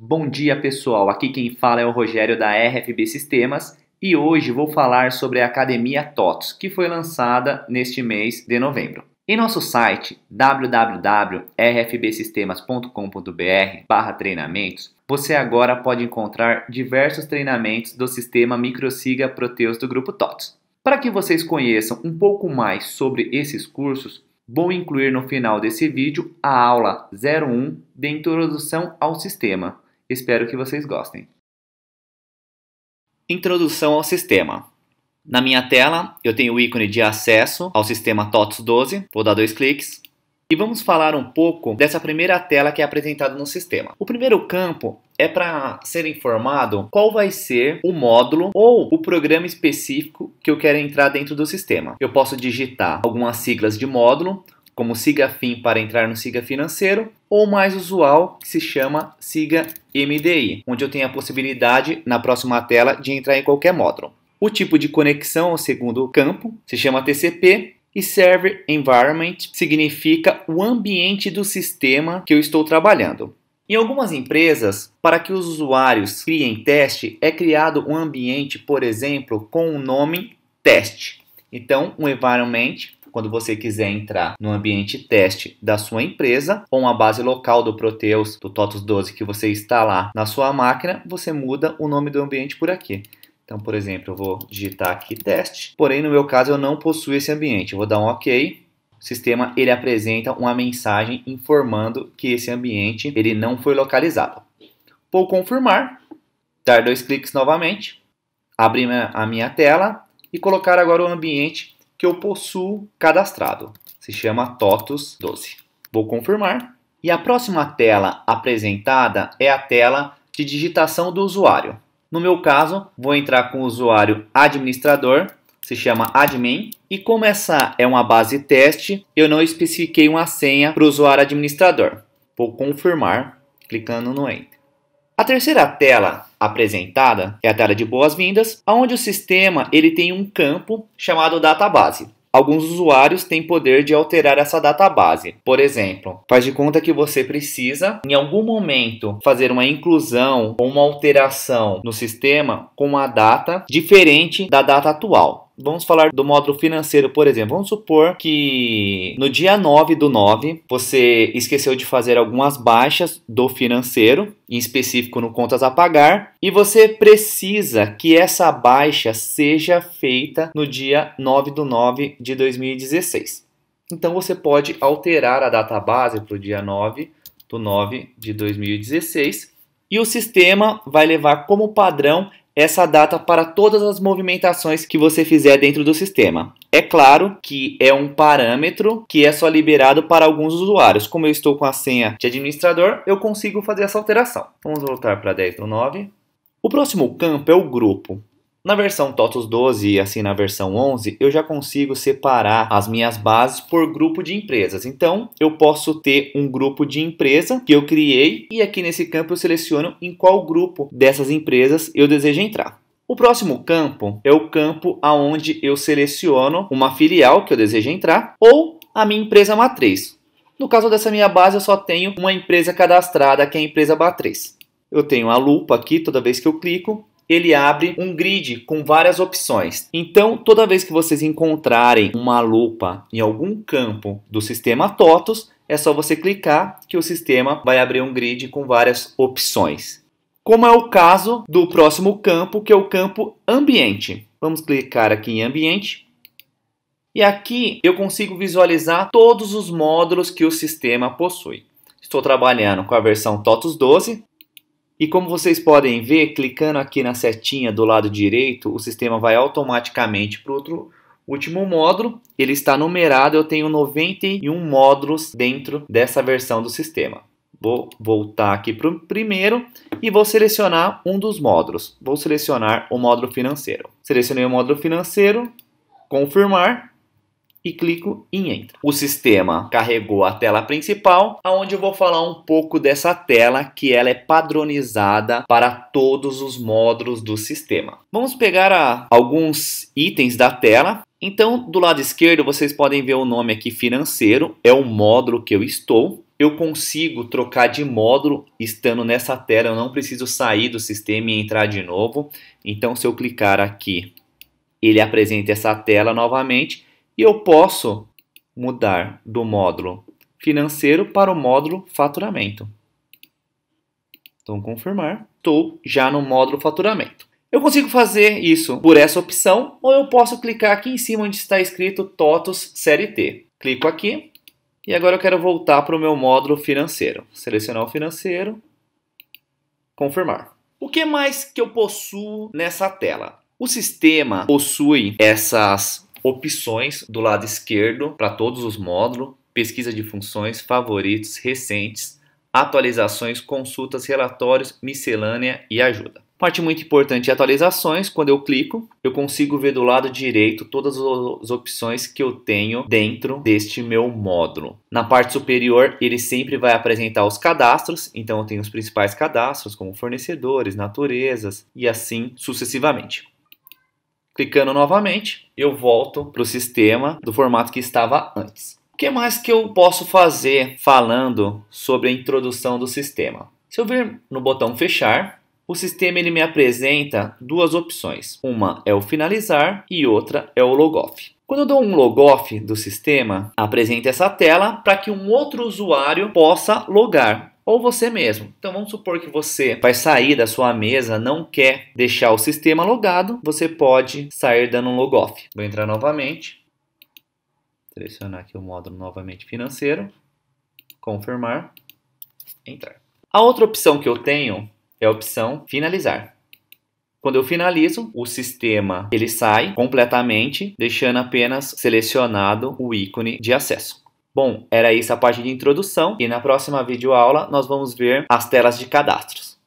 Bom dia pessoal, aqui quem fala é o Rogério da RFB Sistemas e hoje vou falar sobre a Academia TOTS, que foi lançada neste mês de novembro. Em nosso site www.rfbsistemas.com.br treinamentos, você agora pode encontrar diversos treinamentos do sistema Microsiga Proteus do Grupo TOTS. Para que vocês conheçam um pouco mais sobre esses cursos, vou incluir no final desse vídeo a aula 01 de Introdução ao Sistema, Espero que vocês gostem. Introdução ao sistema. Na minha tela, eu tenho o ícone de acesso ao sistema TOTS 12, vou dar dois cliques. E vamos falar um pouco dessa primeira tela que é apresentada no sistema. O primeiro campo é para ser informado qual vai ser o módulo ou o programa específico que eu quero entrar dentro do sistema. Eu posso digitar algumas siglas de módulo como SIGA FIM para entrar no SIGA financeiro, ou mais usual, que se chama SIGA MDI, onde eu tenho a possibilidade, na próxima tela, de entrar em qualquer módulo. O tipo de conexão ao segundo campo se chama TCP e Server Environment significa o ambiente do sistema que eu estou trabalhando. Em algumas empresas, para que os usuários criem teste, é criado um ambiente, por exemplo, com o nome teste. Então, um environment quando você quiser entrar no ambiente teste da sua empresa com a base local do Proteus, do TOTOS 12 que você instalar na sua máquina, você muda o nome do ambiente por aqui. Então, por exemplo, eu vou digitar aqui teste, porém no meu caso eu não possuo esse ambiente. Eu vou dar um OK, o sistema ele apresenta uma mensagem informando que esse ambiente ele não foi localizado. Vou confirmar, dar dois cliques novamente, abrir a minha tela e colocar agora o ambiente que eu possuo cadastrado. Se chama TOTUS 12. Vou confirmar. E a próxima tela apresentada é a tela de digitação do usuário. No meu caso, vou entrar com o usuário administrador, se chama admin, e como essa é uma base teste, eu não especifiquei uma senha para o usuário administrador. Vou confirmar clicando no enter. A terceira tela apresentada é a tela de boas-vindas, onde o sistema ele tem um campo chamado database. Alguns usuários têm poder de alterar essa database. Por exemplo, faz de conta que você precisa, em algum momento, fazer uma inclusão ou uma alteração no sistema com uma data diferente da data atual. Vamos falar do módulo financeiro, por exemplo. Vamos supor que no dia 9 do 9 você esqueceu de fazer algumas baixas do financeiro, em específico no contas a pagar, e você precisa que essa baixa seja feita no dia 9 do 9 de 2016. Então você pode alterar a data base para o dia 9 do 9 de 2016 e o sistema vai levar como padrão essa data para todas as movimentações que você fizer dentro do sistema. É claro que é um parâmetro que é só liberado para alguns usuários. Como eu estou com a senha de administrador, eu consigo fazer essa alteração. Vamos voltar para 10 do 9. O próximo campo é o grupo. Na versão TOTOS 12 e assim na versão 11, eu já consigo separar as minhas bases por grupo de empresas. Então, eu posso ter um grupo de empresa que eu criei e aqui nesse campo eu seleciono em qual grupo dessas empresas eu desejo entrar. O próximo campo é o campo aonde eu seleciono uma filial que eu desejo entrar ou a minha empresa matriz. No caso dessa minha base, eu só tenho uma empresa cadastrada, que é a empresa matriz. Eu tenho a lupa aqui toda vez que eu clico ele abre um grid com várias opções. Então, toda vez que vocês encontrarem uma lupa em algum campo do sistema TOTOS, é só você clicar que o sistema vai abrir um grid com várias opções. Como é o caso do próximo campo, que é o campo ambiente. Vamos clicar aqui em ambiente e aqui eu consigo visualizar todos os módulos que o sistema possui. Estou trabalhando com a versão TOTOS 12, e como vocês podem ver, clicando aqui na setinha do lado direito, o sistema vai automaticamente para o último módulo. Ele está numerado, eu tenho 91 módulos dentro dessa versão do sistema. Vou voltar aqui para o primeiro e vou selecionar um dos módulos. Vou selecionar o módulo financeiro. Selecionei o módulo financeiro, confirmar e clico em Enter. O sistema carregou a tela principal, aonde eu vou falar um pouco dessa tela, que ela é padronizada para todos os módulos do sistema. Vamos pegar a, alguns itens da tela. Então, do lado esquerdo, vocês podem ver o nome aqui financeiro, é o módulo que eu estou eu consigo trocar de módulo estando nessa tela, eu não preciso sair do sistema e entrar de novo. Então, se eu clicar aqui, ele apresenta essa tela novamente e eu posso mudar do módulo financeiro para o módulo faturamento. Então, confirmar, estou já no módulo faturamento. Eu consigo fazer isso por essa opção, ou eu posso clicar aqui em cima onde está escrito TOTUS Série T. Clico aqui, e agora eu quero voltar para o meu módulo financeiro. Selecionar o financeiro, confirmar. O que mais que eu possuo nessa tela? O sistema possui essas opções do lado esquerdo para todos os módulos, pesquisa de funções, favoritos, recentes, atualizações, consultas, relatórios, miscelânea e ajuda. Parte muito importante é atualizações. Quando eu clico, eu consigo ver do lado direito todas as opções que eu tenho dentro deste meu módulo. Na parte superior, ele sempre vai apresentar os cadastros. Então, eu tenho os principais cadastros, como fornecedores, naturezas e assim sucessivamente. Clicando novamente, eu volto para o sistema do formato que estava antes. O que mais que eu posso fazer falando sobre a introdução do sistema? Se eu vir no botão fechar, o sistema ele me apresenta duas opções. Uma é o finalizar e outra é o logoff. Quando eu dou um logoff do sistema, apresenta essa tela para que um outro usuário possa logar ou você mesmo. Então vamos supor que você vai sair da sua mesa, não quer deixar o sistema logado, você pode sair dando um off. Vou entrar novamente, selecionar aqui o módulo novamente financeiro, confirmar, entrar. A outra opção que eu tenho é a opção finalizar. Quando eu finalizo, o sistema ele sai completamente, deixando apenas selecionado o ícone de acesso. Bom, era isso a parte de introdução e na próxima videoaula nós vamos ver as telas de cadastros.